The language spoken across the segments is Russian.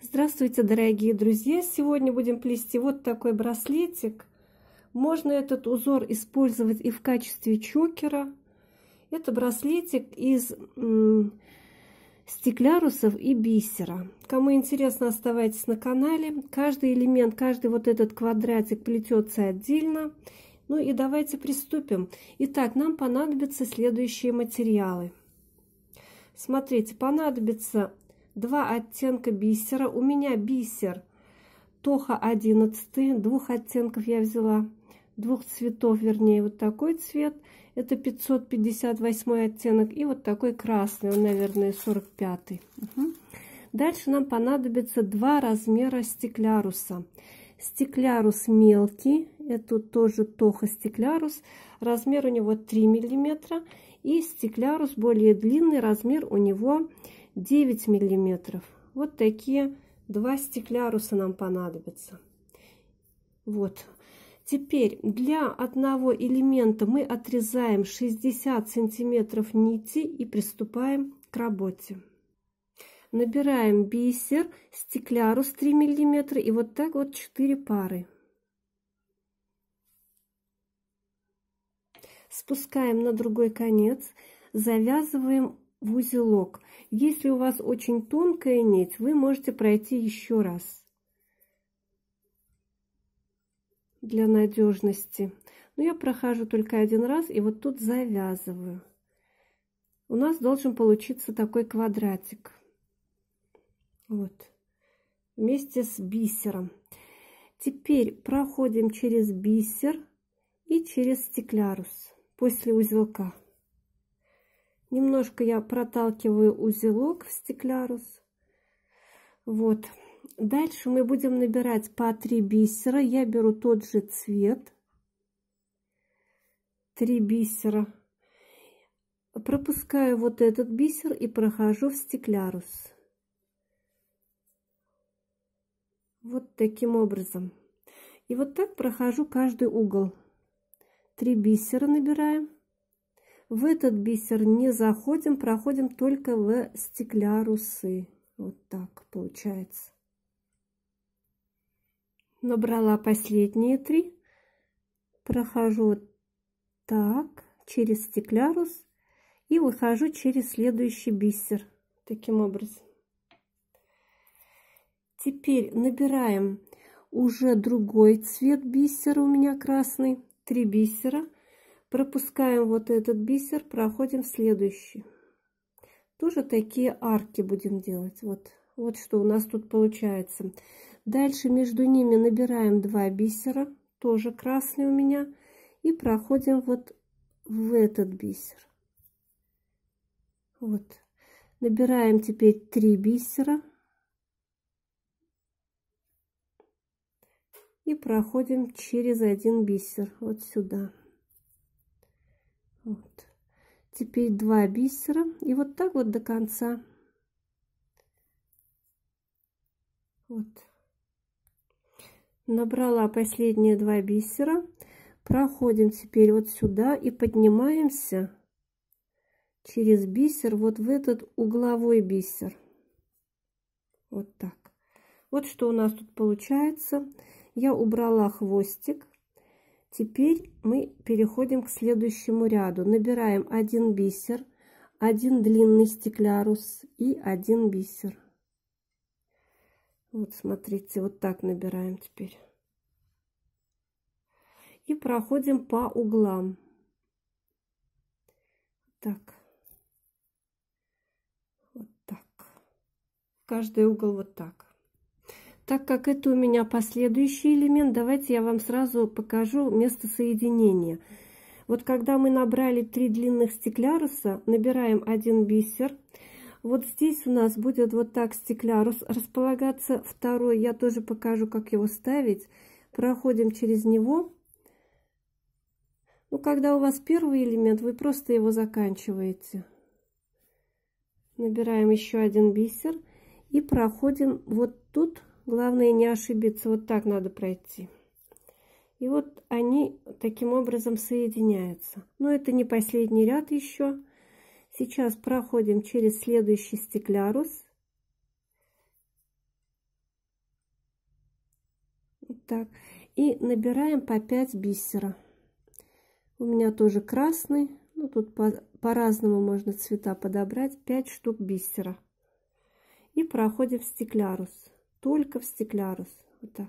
Здравствуйте, дорогие друзья! Сегодня будем плести вот такой браслетик. Можно этот узор использовать и в качестве чокера. Это браслетик из стеклярусов и бисера. Кому интересно, оставайтесь на канале. Каждый элемент, каждый вот этот квадратик плетется отдельно. Ну и давайте приступим. Итак, нам понадобятся следующие материалы. Смотрите, понадобится два оттенка бисера. У меня бисер Тоха 11, двух оттенков я взяла, двух цветов, вернее, вот такой цвет, это 558 оттенок, и вот такой красный, он, наверное, 45. Угу. Дальше нам понадобится два размера стекляруса. Стеклярус мелкий, это тоже Тоха стеклярус, размер у него 3 миллиметра, и стеклярус более длинный, размер у него 9 миллиметров. Вот такие два стекляруса нам понадобятся. Вот. Теперь для одного элемента мы отрезаем 60 сантиметров нити и приступаем к работе. Набираем бисер, стеклярус 3 миллиметра и вот так вот 4 пары. Спускаем на другой конец, завязываем в узелок. Если у вас очень тонкая нить, вы можете пройти еще раз для надежности. Но я прохожу только один раз и вот тут завязываю. У нас должен получиться такой квадратик. Вот. Вместе с бисером. Теперь проходим через бисер и через стеклярус после узелка. Немножко я проталкиваю узелок в стеклярус. Вот. Дальше мы будем набирать по 3 бисера. Я беру тот же цвет. 3 бисера. Пропускаю вот этот бисер и прохожу в стеклярус. Вот таким образом. И вот так прохожу каждый угол. 3 бисера набираем. В этот бисер не заходим, проходим только в стеклярусы. Вот так получается. Набрала последние три. Прохожу так, через стеклярус. И выхожу через следующий бисер. Таким образом. Теперь набираем уже другой цвет бисера у меня красный. Три бисера. Пропускаем вот этот бисер, проходим в следующий. Тоже такие арки будем делать. Вот, вот что у нас тут получается. Дальше между ними набираем два бисера, тоже красный у меня, и проходим вот в этот бисер. Вот. Набираем теперь три бисера. И проходим через один бисер вот сюда. Вот. Теперь два бисера. И вот так вот до конца. Вот. Набрала последние два бисера. Проходим теперь вот сюда и поднимаемся через бисер вот в этот угловой бисер. Вот так. Вот что у нас тут получается. Я убрала хвостик. Теперь мы переходим к следующему ряду. Набираем один бисер, один длинный стеклярус и один бисер. Вот смотрите, вот так набираем теперь. И проходим по углам. Так. Вот так. Каждый угол вот так. Так как это у меня последующий элемент, давайте я вам сразу покажу место соединения. Вот когда мы набрали три длинных стекляруса, набираем один бисер. Вот здесь у нас будет вот так стеклярус располагаться. Второй я тоже покажу, как его ставить. Проходим через него. Ну, когда у вас первый элемент, вы просто его заканчиваете. Набираем еще один бисер и проходим вот тут Главное не ошибиться. Вот так надо пройти. И вот они таким образом соединяются. Но это не последний ряд еще. Сейчас проходим через следующий стеклярус. Вот так. И набираем по 5 бисера. У меня тоже красный. Ну, тут по-разному по можно цвета подобрать. 5 штук бисера. И проходим в стеклярус только в стеклярус. Вот так.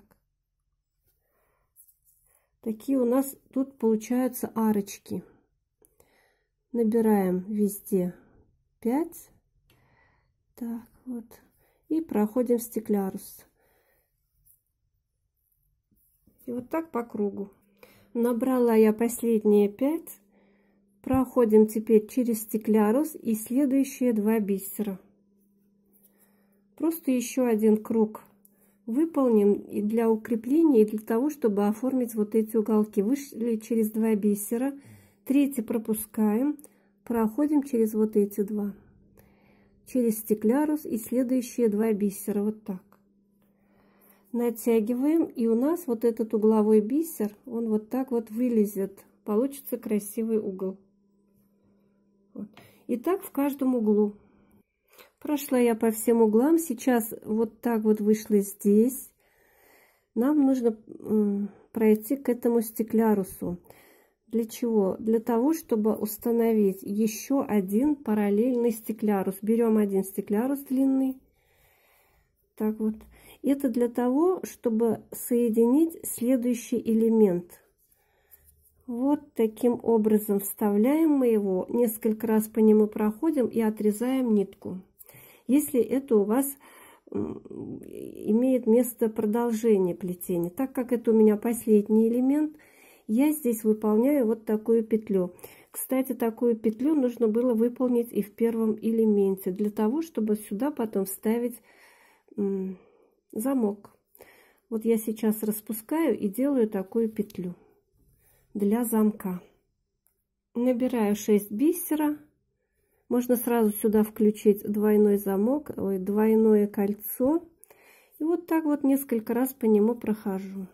Такие у нас тут получаются арочки. Набираем везде 5. Так, вот. И проходим в стеклярус. И вот так по кругу. Набрала я последние 5. Проходим теперь через стеклярус и следующие два бисера. Просто еще один круг выполним и для укрепления, и для того, чтобы оформить вот эти уголки. Вышли через два бисера, третий пропускаем, проходим через вот эти два, через стеклярус и следующие два бисера, вот так. Натягиваем, и у нас вот этот угловой бисер, он вот так вот вылезет, получится красивый угол. Вот. И так в каждом углу. Прошла я по всем углам. Сейчас вот так вот вышли здесь. Нам нужно пройти к этому стеклярусу. Для чего? Для того, чтобы установить еще один параллельный стеклярус. Берем один стеклярус длинный. Так вот. Это для того, чтобы соединить следующий элемент. Вот таким образом вставляем мы его, несколько раз по нему проходим и отрезаем нитку если это у вас имеет место продолжение плетения. Так как это у меня последний элемент, я здесь выполняю вот такую петлю. Кстати, такую петлю нужно было выполнить и в первом элементе, для того, чтобы сюда потом вставить замок. Вот я сейчас распускаю и делаю такую петлю для замка. Набираю 6 бисера можно сразу сюда включить двойной замок, ой, двойное кольцо. И вот так вот несколько раз по нему прохожу.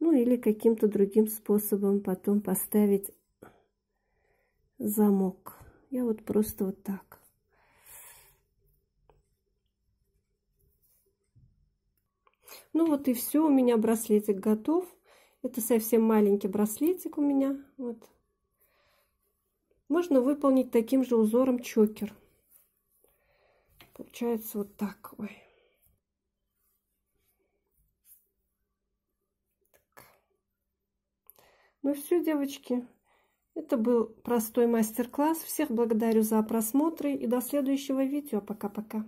Ну или каким-то другим способом потом поставить замок. Я вот просто вот так. Ну вот и все, у меня браслетик готов. Это совсем маленький браслетик у меня. Вот можно выполнить таким же узором чокер. Получается вот так. Ой. так. Ну все, девочки. Это был простой мастер-класс. Всех благодарю за просмотры и до следующего видео. Пока-пока.